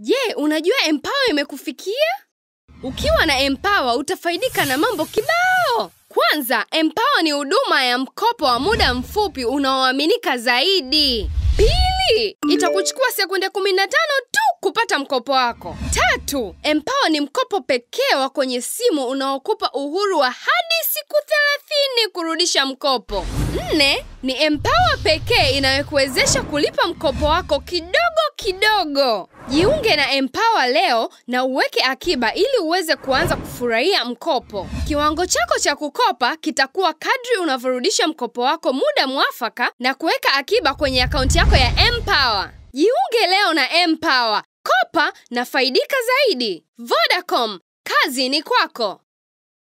je unajua empower imekufikia ukiwa na empower utafaidika na mambo kibao kwanza empower ni huduma ya mkopo wa muda mfupi unaoaminika zaidi pili itakuchukua sekunde 15 tu kupata mkopo wako tatu empower ni mkopo pekee wa kwenye simu unaokupa uhuru wa hadi siku 30 kurudisha mkopo nne ni empower pekee inayokuwezesha kulipa mkopo wako kidogo kidogo Jiunge na Empower leo na uweke akiba ili uweze kuanza kufurahia mkopo. Kiwango chako cha kukopa kitakuwa kadri unavyorudisha mkopo wako muda mwafaka na kuweka akiba kwenye akaunti yako ya Empower. Jiunge leo na Empower, kopa na faidika zaidi. Vodacom, kazi ni kwako.